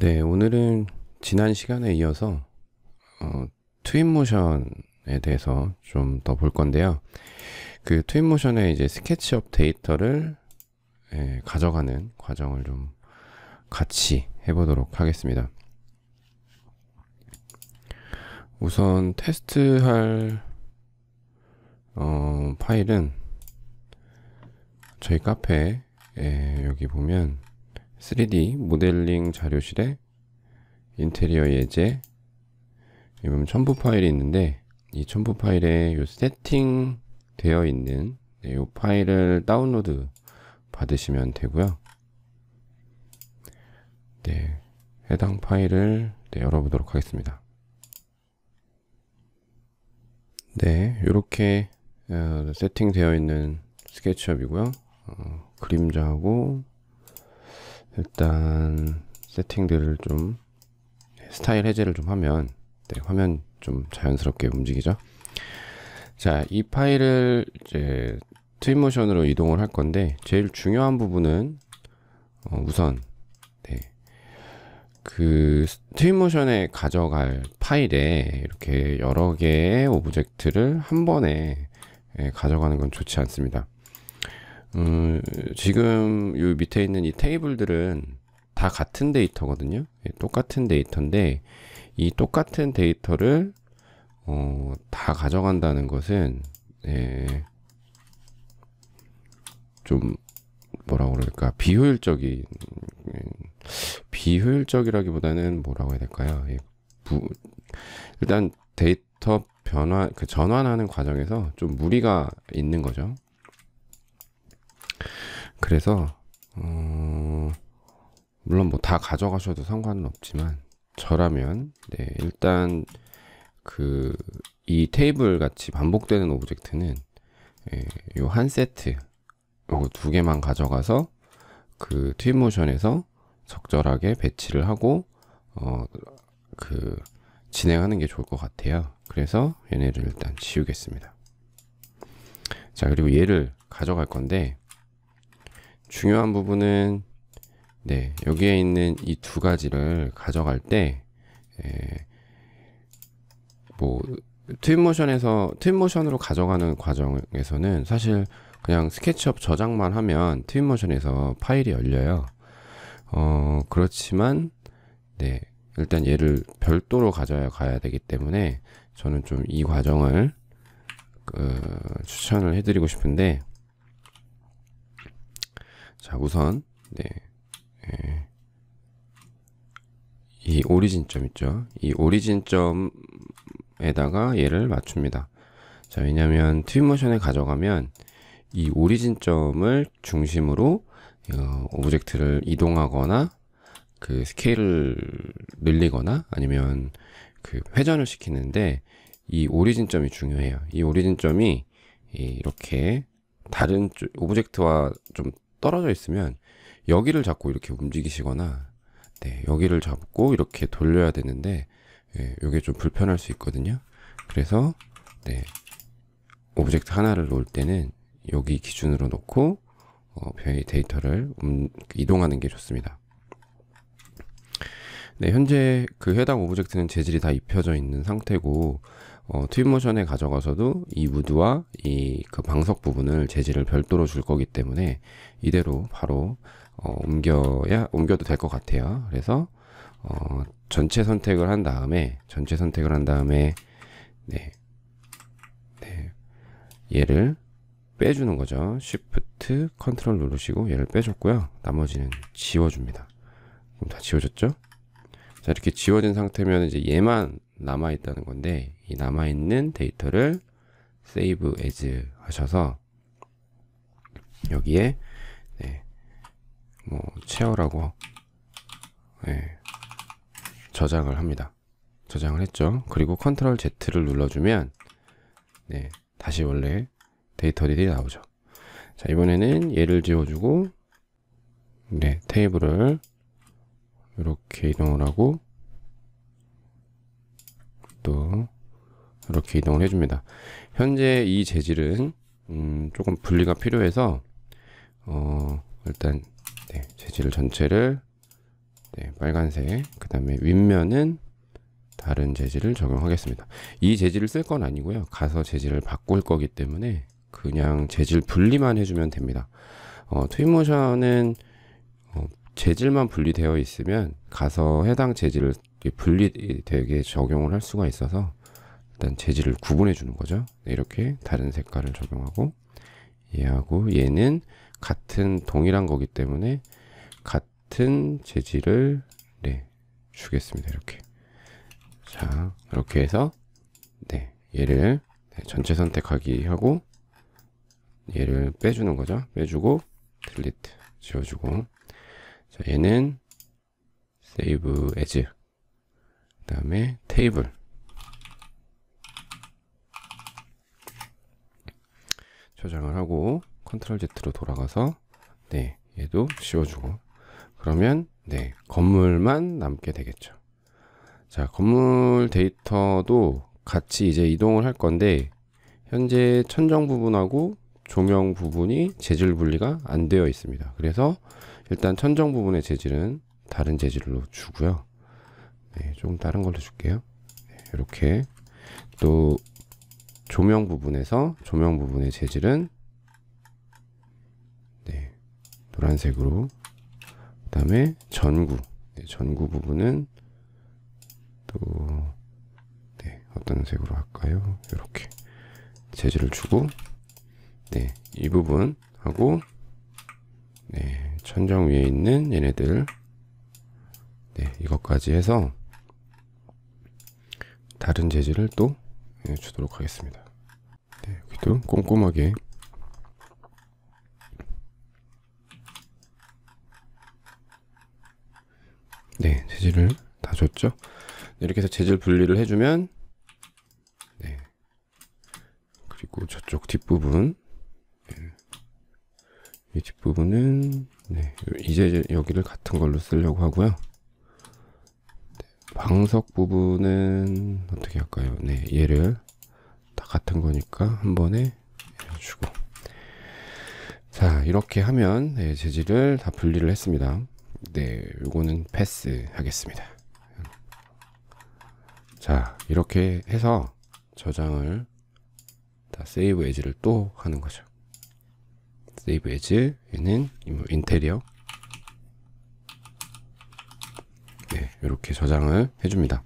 네, 오늘은 지난 시간에 이어서 어, 트윈모션에 대해서 좀 더 볼 건데요. 그 트윈모션에 이제 스케치업 데이터를 예, 가져가는 과정을 좀 같이 해보도록 하겠습니다. 우선 테스트할 어, 파일은 저희 카페에 예, 여기 보면 3D 모델링 자료실에 인테리어 예제 여기 첨부 파일이 있는데 이 첨부 파일에 요 세팅 되어 있는 네, 요 파일을 다운로드 받으시면 되고요 네, 해당 파일을 네, 열어보도록 하겠습니다 네, 이렇게 어, 세팅되어 있는 스케치업이고요 어, 그림자하고 일단 세팅들을 좀 스타일 해제를 좀 하면 네, 화면 좀 자연스럽게 움직이죠 자 이 파일을 이제 트윈모션으로 이동을 할 건데 제일 중요한 부분은 어, 우선 네. 그 트윈모션에 가져갈 파일에 이렇게 여러 개의 오브젝트를 한 번에 예, 가져가는 건 좋지 않습니다 어, 지금 이 밑에 있는 이 테이블들은 다 같은 데이터거든요. 예, 똑같은 데이터인데 이 똑같은 데이터를 어, 다 가져간다는 것은 예, 좀 뭐라 그럴까 비효율적인 비효율적이라기보다는 뭐라고 해야 될까요? 예, 부, 일단 데이터 변화 그 전환하는 과정에서 좀 무리가 있는 거죠. 그래서 어, 물론 뭐 다 가져가셔도 상관은 없지만 저라면 네, 일단 그이 테이블 같이 반복되는 오브젝트는 이 예, 요 한 세트 요거 두 개만 가져가서 그 트윗모션에서 적절하게 배치를 하고 어, 그 진행하는 게 좋을 것 같아요 그래서 얘네를 일단 지우겠습니다 자 그리고 얘를 가져갈 건데 중요한 부분은 네, 여기에 있는 이 두 가지를 가져갈 때뭐 트윈모션에서 트윈모션으로 가져가는 과정에서는 사실 그냥 스케치업 저장만 하면 트윈모션에서 파일이 열려요. 어, 그렇지만 네, 일단 얘를 별도로 가져가야 되기 때문에 저는 좀 이 과정을 그, 추천을 해드리고 싶은데 자 우선 네, 네. 이 오리진 점 있죠 이 오리진 점에다가 얘를 맞춥니다 자 왜냐면 트윈모션에 가져가면 이 오리진 점을 중심으로 어, 오브젝트를 이동하거나 그 스케일을 늘리거나 아니면 그 회전을 시키는데 이 오리진 점이 중요해요. 이 오리진 점이 이렇게 다른 오브젝트와 좀 떨어져 있으면 여기를 잡고 이렇게 움직이시거나 네, 여기를 잡고 이렇게 돌려야 되는데 이게 예, 좀 불편할 수 있거든요. 그래서 네, 오브젝트 하나를 놓을 때는 여기 기준으로 놓고 어, 의 데이터를 음, 이동하는 게 좋습니다. 네, 현재 그 해당 오브젝트는 재질이 다 입혀져 있는 상태고 어, 트윗모션에 가져가서도 이 우드와 이 그 방석 부분을 재질을 별도로 줄 거기 때문에 이대로 바로 어, 옮겨야 옮겨도 될 것 같아요. 그래서 어, 전체 선택을 한 다음에 전체 선택을 한 다음에 네, 네 얘를 빼주는 거죠. Shift 컨트롤 누르시고 얘를 빼줬고요. 나머지는 지워줍니다. 그럼 다 지워졌죠? 자 이렇게 지워진 상태면 이제 얘만 남아 있다는 건데 이 남아 있는 데이터를 save as 하셔서 여기에 네, 뭐채어라고 네, 저장을 합니다. 저장을 했죠. 그리고 컨트롤 Z를 눌러주면 네, 다시 원래 데이터들이 나오죠. 자 이번에는 얘를 지워주고 네 테이블을 이렇게 이동을 하고 또 이렇게 이동을 해줍니다. 현재 이 재질은 음, 조금 분리가 필요해서 어, 일단 네, 재질 전체를 네, 빨간색 그 다음에 윗면은 다른 재질을 적용하겠습니다. 이 재질을 쓸 건 아니고요. 가서 재질을 바꿀 거기 때문에 그냥 재질 분리만 해주면 됩니다. 어, 트윈모션은 어, 재질만 분리되어 있으면 가서 해당 재질을 분리되게 적용을 할 수가 있어서 일단 재질을 구분해 주는 거죠. 네, 이렇게 다른 색깔을 적용하고 얘하고 얘는 같은 동일한 거기 때문에 같은 재질을 네, 주겠습니다. 이렇게 자 이렇게 해서 네 얘를 네, 전체 선택하기 하고 얘를 빼주는 거죠. 빼주고 딜리트 지워주고 자 얘는 세이브 에즈 그 다음에 테이블 저장을 하고 컨트롤 Z로 돌아가서 네 얘도 씌워주고 그러면 네 건물만 남게 되겠죠 자 건물 데이터도 같이 이제 이동을 할 건데 현재 천정 부분하고 조명 부분이 재질 분리가 안 되어 있습니다 그래서 일단 천정 부분의 재질은 다른 재질로 주고요 네, 조금 다른 걸로 줄게요. 네, 이렇게 또 조명 부분에서 조명 부분의 재질은 네, 노란색으로 그다음에 전구 네, 전구 부분은 또 네, 어떤 색으로 할까요? 이렇게 재질을 주고 네, 이 부분 하고 네, 천정 위에 있는 얘네들 네, 이것까지 해서 다른 재질을 또 예, 주도록 하겠습니다. 네, 여기도 꼼꼼하게 네, 재질을 다 줬죠. 네, 이렇게 해서 재질 분리를 해주면 네, 그리고 저쪽 뒷부분 네, 이 뒷부분은 네, 이제 여기를 같은 걸로 쓰려고 하고요. 방석 부분은 어떻게 할까요? 네, 얘를 다 같은 거니까 한 번에 해주고 자 이렇게 하면 네, 재질을 다 분리를 했습니다. 네, 요거는 패스 하겠습니다. 자 이렇게 해서 저장을 다 세이브 에지를 또 하는 거죠. 세이브 에지 에는 뭐 인테리어 이렇게 저장을 해줍니다.